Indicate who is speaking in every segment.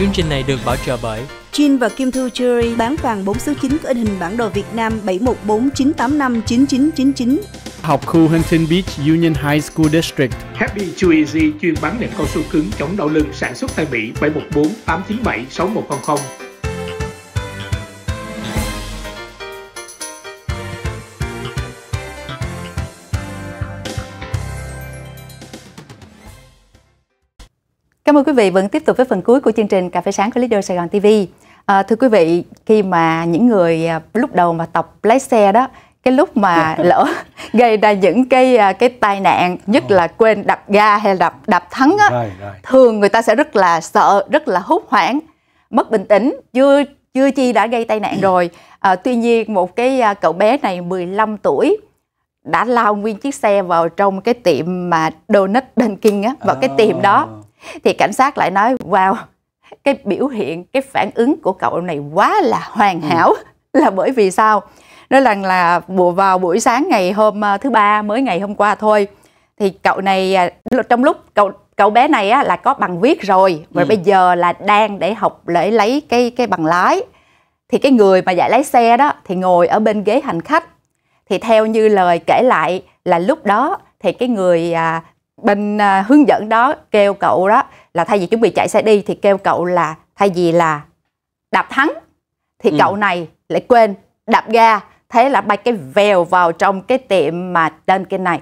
Speaker 1: Chương trình này được bảo trợ bởi
Speaker 2: Jin và Kim Thư Jewelry bán vàng 4 số 9 có in hình bản đồ Việt Nam 7149859999.
Speaker 1: Học khu Huntington Beach Union High School District. Happy Too Easy chuyên bán nệm cao su cứng chống đau lưng sản xuất tại Mỹ 714 897 6100.
Speaker 2: mời quý vị vẫn tiếp tục với phần cuối của chương trình Cà phê sáng của Leader Sài Gòn TV. À, thưa quý vị, khi mà những người à, lúc đầu mà tập lái xe đó, cái lúc mà lỡ gây ra những cái à, cái tai nạn nhất ờ. là quên đập ga hay đập đập thắng á, thường người ta sẽ rất là sợ, rất là hốt hoảng, mất bình tĩnh, chưa chưa chi đã gây tai nạn rồi. À, tuy nhiên một cái à, cậu bé này 15 tuổi đã lao nguyên chiếc xe vào trong cái tiệm mà donut Dunkin á, vào cái tiệm đó thì cảnh sát lại nói wow cái biểu hiện cái phản ứng của cậu này quá là hoàn ừ. hảo ừ. là bởi vì sao nói rằng là vào buổi sáng ngày hôm ờ, thứ ba mới ngày hôm qua thôi thì cậu này à, trong lúc cậu cậu bé này á, là có bằng viết rồi và ừ. bây giờ là đang để học để lấy cái cái bằng lái thì cái người mà dạy lái xe đó thì ngồi ở bên ghế hành khách thì theo như lời kể lại là lúc đó thì cái người à, bên à, hướng dẫn đó kêu cậu đó là thay vì chuẩn bị chạy xe đi thì kêu cậu là thay vì là đạp thắng thì ừ. cậu này lại quên đạp ga thế là bay cái vèo vào trong cái tiệm mà trên kênh này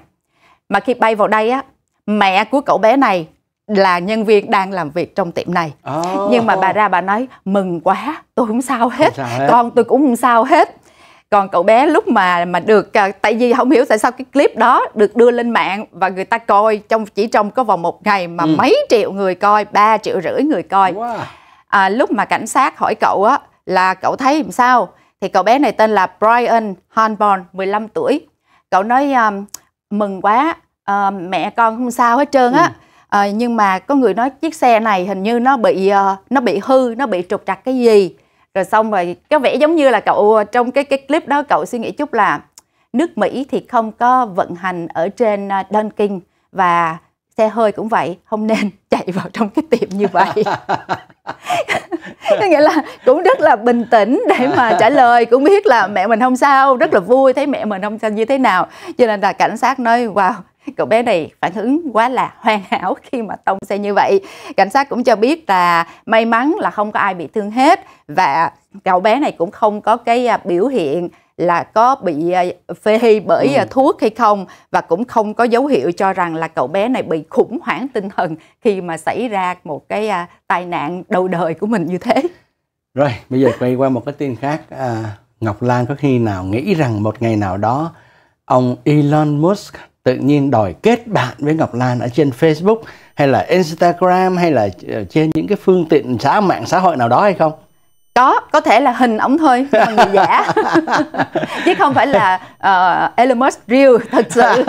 Speaker 2: mà khi bay vào đây á mẹ của cậu bé này là nhân viên đang làm việc trong tiệm này oh. nhưng mà bà ra bà nói mừng quá tôi không sao hết,
Speaker 1: không sao hết. con
Speaker 2: tôi cũng không sao hết còn cậu bé lúc mà mà được à, tại vì không hiểu tại sao cái clip đó được đưa lên mạng và người ta coi trong chỉ trong có vòng một ngày mà ừ. mấy triệu người coi ba triệu rưỡi người coi wow. à, lúc mà cảnh sát hỏi cậu á là cậu thấy làm sao thì cậu bé này tên là Brian Hanborn 15 tuổi cậu nói um, mừng quá uh, mẹ con không sao hết trơn á ừ. À, nhưng mà có người nói chiếc xe này hình như nó bị uh, nó bị hư nó bị trục trặc cái gì rồi xong rồi có vẻ giống như là cậu ờ, trong cái cái clip đó cậu suy nghĩ chút là nước Mỹ thì không có vận hành ở trên ờ, Dunkin và xe hơi cũng vậy không nên chạy vào trong cái tiệm như vậy có nghĩa là cũng rất là bình tĩnh để mà trả lời cũng biết là mẹ mình không sao rất là vui thấy mẹ mình không sao như thế nào cho nên là cảnh sát nói wow cậu bé này phản ứng quá là hoàn hảo khi mà tông xe như vậy cảnh sát cũng cho biết là may mắn là không có ai bị thương hết và cậu bé này cũng không có cái à, biểu hiện là có bị à, phê bởi à, ừ. thuốc hay không và cũng không có dấu hiệu cho rằng là cậu bé này bị khủng hoảng tinh thần khi mà xảy ra một cái tai nạn đầu đời của mình như thế.
Speaker 1: Rồi, bây giờ quay qua một cái tin khác. À, Ngọc Lan có khi nào nghĩ rằng một ngày nào đó ông Elon Musk tự nhiên đòi kết bạn với Ngọc Lan ở trên Facebook hay là Instagram hay là ờ, trên những cái phương tiện xã mạng xã hội nào đó hay không?
Speaker 2: có có thể là hình ống thôi người giả chứ không phải là uh, Elon Musk real thật sự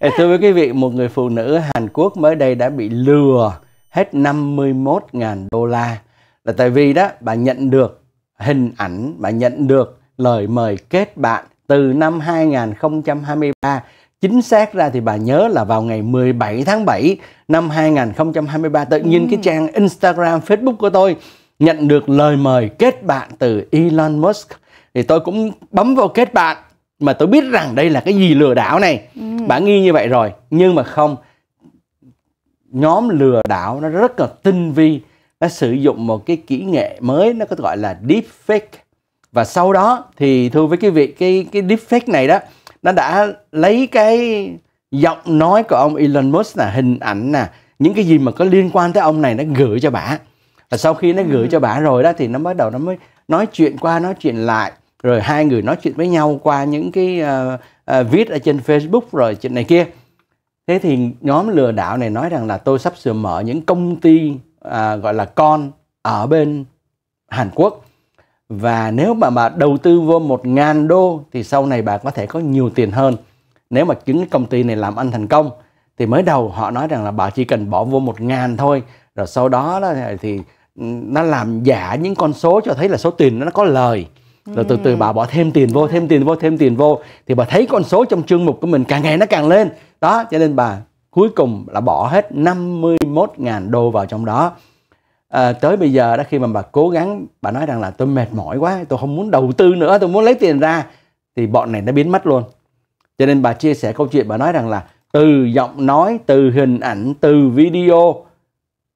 Speaker 1: thưa quý vị một người phụ nữ Hàn Quốc mới đây đã bị lừa hết 51.000 đô la là tại vì đó bà nhận được hình ảnh bà nhận được lời mời kết bạn từ năm 2023 chính xác ra thì bà nhớ là vào ngày 17 tháng 7 năm 2023 tự nhiên ừ. cái trang Instagram Facebook của tôi nhận được lời mời kết bạn từ Elon Musk thì tôi cũng bấm vào kết bạn mà tôi biết rằng đây là cái gì lừa đảo này ừ. bà nghi như vậy rồi nhưng mà không nhóm lừa đảo nó rất là tinh vi nó sử dụng một cái kỹ nghệ mới nó có gọi là deepfake và sau đó thì thưa với cái vị cái cái deepfake này đó nó đã lấy cái giọng nói của ông Elon Musk là hình ảnh nè những cái gì mà có liên quan tới ông này nó gửi cho bà và sau khi nó gửi ừ. cho bà rồi đó thì nó bắt đầu nó mới nói chuyện qua nói chuyện lại rồi hai người nói chuyện với nhau qua những cái uh, uh, viết ở trên Facebook rồi chuyện này kia thế thì nhóm lừa đảo này nói rằng là tôi sắp sửa mở những công ty uh, gọi là con ở bên Hàn Quốc và nếu mà bà đầu tư vô 1.000 đô thì sau này bà có thể có nhiều tiền hơn nếu mà chính công ty này làm ăn thành công thì mới đầu họ nói rằng là bà chỉ cần bỏ vô 1.000 thôi rồi sau đó thì nó làm giả những con số cho thấy là số tiền nó có lời rồi từ từ ừ. bà bỏ thêm tiền vô thêm tiền vô thêm tiền vô thì bà thấy con số trong chương mục của mình càng ngày nó càng lên đó cho nên bà cuối cùng là bỏ hết 51.000 đô vào trong đó à, tới bây giờ đó khi mà bà cố gắng bà nói rằng là tôi mệt mỏi quá tôi không muốn đầu tư nữa tôi muốn lấy tiền ra thì bọn này nó biến mất luôn cho nên bà chia sẻ câu chuyện bà nói rằng là từ giọng nói từ hình ảnh từ video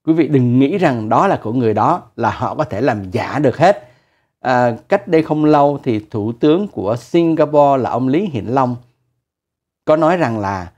Speaker 1: quý vị đừng nghĩ rằng đó là của người đó là họ có thể làm giả được hết à, cách đây không lâu thì thủ tướng của Singapore là ông Lý Hiển Long có nói rằng là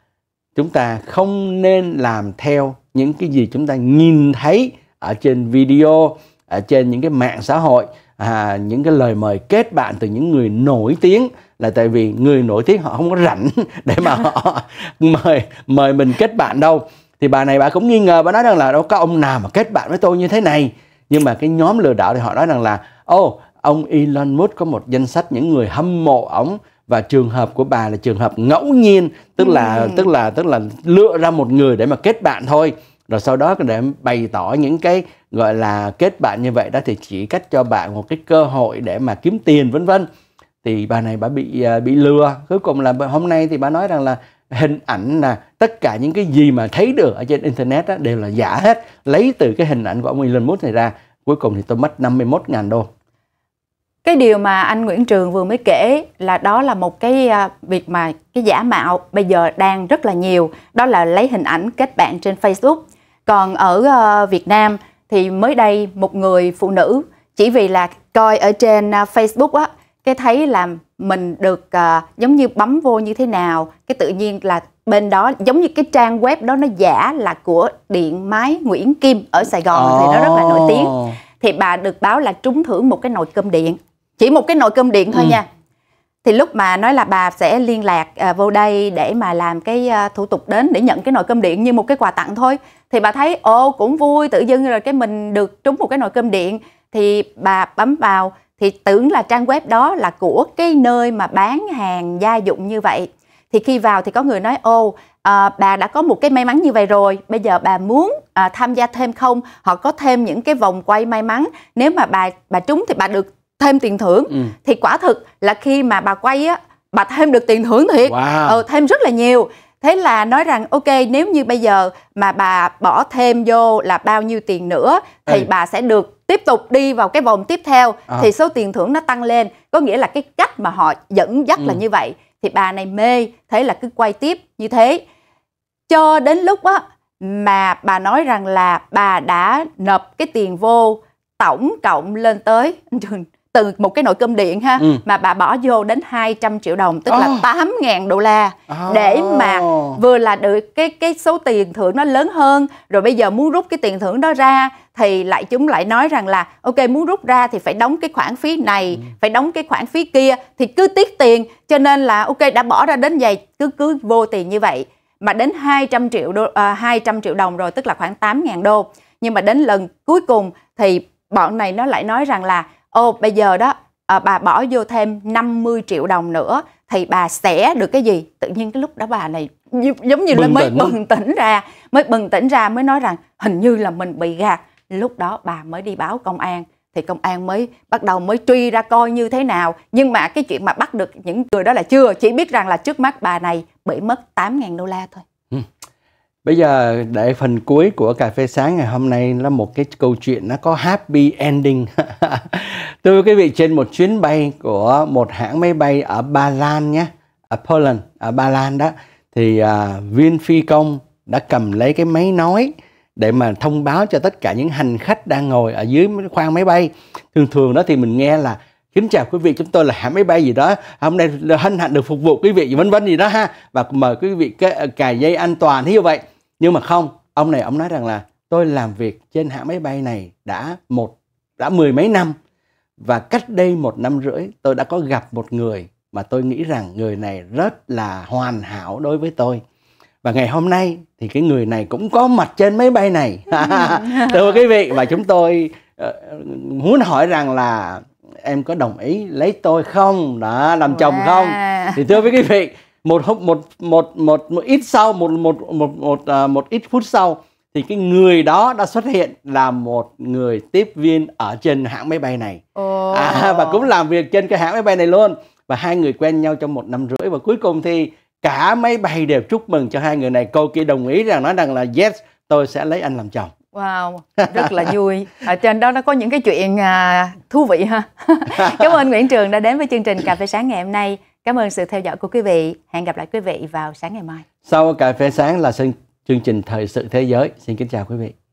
Speaker 1: chúng ta không nên làm theo những cái gì chúng ta nhìn thấy ở trên video ở trên những cái mạng xã hội à, những cái lời mời kết bạn từ những người nổi tiếng là tại vì người nổi tiếng họ không có rảnh để mà họ mời mời mình kết bạn đâu thì bà này bà cũng nghi ngờ bà nói rằng là đâu có ông nào mà kết bạn với tôi như thế này nhưng mà cái nhóm lừa đảo thì họ nói rằng là ô oh, ông Elon Musk có một danh sách những người hâm mộ ổng và trường hợp của bà là trường hợp ngẫu nhiên tức là ừ. tức là tức là lựa ra một người để mà kết bạn thôi rồi sau đó để bày tỏ những cái gọi là kết bạn như vậy đó thì chỉ cách cho bạn một cái cơ hội để mà kiếm tiền vân vân thì bà này bà bị à, bị lừa cuối cùng là hôm nay thì bà nói rằng là hình ảnh là tất cả những cái gì mà thấy được ở trên internet đó đều là giả hết lấy từ cái hình ảnh của ông Elon Musk này ra cuối cùng thì tôi mất 51.000 đô
Speaker 2: cái điều mà anh Nguyễn Trường vừa mới kể là đó là một cái à, việc mà cái giả mạo bây giờ đang rất là nhiều đó là lấy hình ảnh kết bạn trên Facebook còn ở uh, Việt Nam thì mới đây một người phụ nữ chỉ vì là coi ở trên uh, Facebook á cái thấy là mình được uh, giống như bấm vô như thế nào cái tự nhiên là bên đó giống như cái trang web đó nó giả là của điện máy Nguyễn Kim ở Sài Gòn oh. thì nó rất là nổi tiếng thì bà được báo là trúng thưởng một cái nồi cơm điện chỉ một cái nồi cơm điện thôi ừ. nha thì lúc mà nói là bà sẽ liên lạc à, vô đây để mà làm cái à, thủ tục đến để nhận cái nồi cơm điện như một cái quà tặng thôi thì bà thấy ô cũng vui tự dưng rồi cái mình được trúng một cái nồi cơm điện thì bà bấm vào thì tưởng là trang web đó là của cái nơi mà bán hàng gia dụng như vậy thì khi vào thì có người nói ô à, ờ, bà đã có một cái may mắn như vậy rồi bây giờ bà muốn à, tham gia thêm không họ có thêm những cái vòng quay may mắn nếu mà bà bà trúng thì bà được thêm tiền thưởng ừ. thì quả thực là khi mà bà quay á bà thêm được tiền thưởng thiệt wow. ờ, thêm rất là nhiều Thế là nói rằng ok nếu như bây giờ mà bà bỏ thêm vô là bao nhiêu tiền nữa thì ừ. bà sẽ được tiếp tục đi vào cái vòng tiếp theo à. thì số tiền thưởng nó tăng lên. Có nghĩa là cái cách mà họ dẫn dắt ừ. là như vậy. Thì bà này mê, thế là cứ quay tiếp như thế. Cho đến lúc á mà bà nói rằng là bà đã nộp cái tiền vô tổng cộng lên tới từ một cái nồi cơm điện ha ừ. mà bà bỏ vô đến 200 triệu đồng tức oh. là 8.000 đô la oh. để mà vừa là được cái cái số tiền thưởng nó lớn hơn rồi bây giờ muốn rút cái tiền thưởng đó ra thì lại chúng lại nói rằng là ok muốn rút ra thì phải đóng cái khoản phí này ừ. phải đóng cái khoản phí kia thì cứ tiết tiền cho nên là ok đã bỏ ra đến vậy cứ cứ vô tiền như vậy mà đến 200 triệu đô à, 200 triệu đồng rồi tức là khoảng 8.000 đô nhưng mà đến lần cuối cùng thì bọn này nó lại nói rằng là ô bây giờ đó à, bà bỏ vô thêm 50 triệu đồng nữa thì bà sẽ được cái gì tự nhiên cái lúc đó bà này giống như là mới tỉnh. bừng tỉnh ra mới bừng tỉnh ra mới nói rằng hình như là mình bị gạt lúc đó bà mới đi báo công an thì công an mới bắt đầu mới truy ra coi như thế nào nhưng mà cái chuyện mà bắt được những người đó là chưa chỉ biết rằng là trước mắt bà này bị mất 8.000 đô la thôi
Speaker 1: ừ. bây giờ để phần cuối của cà phê sáng ngày hôm nay là một cái câu chuyện nó có happy ending tôi với quý vị, trên một chuyến bay của một hãng máy bay ở Ba Lan nhé, ở Poland, ở Ba Lan đó, thì uh, à, viên phi công đã cầm lấy cái máy nói để mà thông báo cho tất cả những hành khách đang ngồi ở dưới khoang máy bay. Thường thường đó thì mình nghe là kính chào quý vị chúng tôi là hãng máy bay gì đó hôm nay hân hạnh được phục vụ quý vị vân vân gì đó ha và mời quý vị ờ, cài dây an toàn như vậy nhưng mà không ông này ông nói rằng là tôi làm việc trên hãng máy bay này đã một đã mười mấy năm và cách đây một năm rưỡi tôi đã có gặp một người mà tôi nghĩ rằng người này rất là hoàn hảo đối với tôi và ngày hôm nay thì cái người này cũng có mặt trên máy bay này ừ. thưa quý vị và chúng tôi ờ, muốn hỏi rằng là em có đồng ý lấy tôi không đó làm wow. chồng không thì thưa với quý vị một một một một, một ít sau một một một một, một, ờ, một ít phút sau thì cái người đó đã xuất hiện là một người tiếp viên ở trên hãng máy bay này oh. à, và cũng làm việc trên cái hãng máy bay này luôn và hai người quen nhau trong một năm rưỡi và cuối cùng thì cả máy bay đều chúc mừng cho hai người này cô kia đồng ý rằng nói rằng là yes tôi sẽ lấy anh làm chồng
Speaker 2: Wow, rất là vui. Ở trên đó nó có những cái chuyện à, thú vị ha. Cảm ơn Nguyễn Trường đã đến với chương trình Cà phê sáng ngày hôm nay. Cảm ơn sự theo dõi của quý vị. Hẹn gặp lại quý vị vào sáng ngày mai.
Speaker 1: Sau cà phê sáng là xin chương trình Thời sự Thế giới. Xin kính chào quý vị.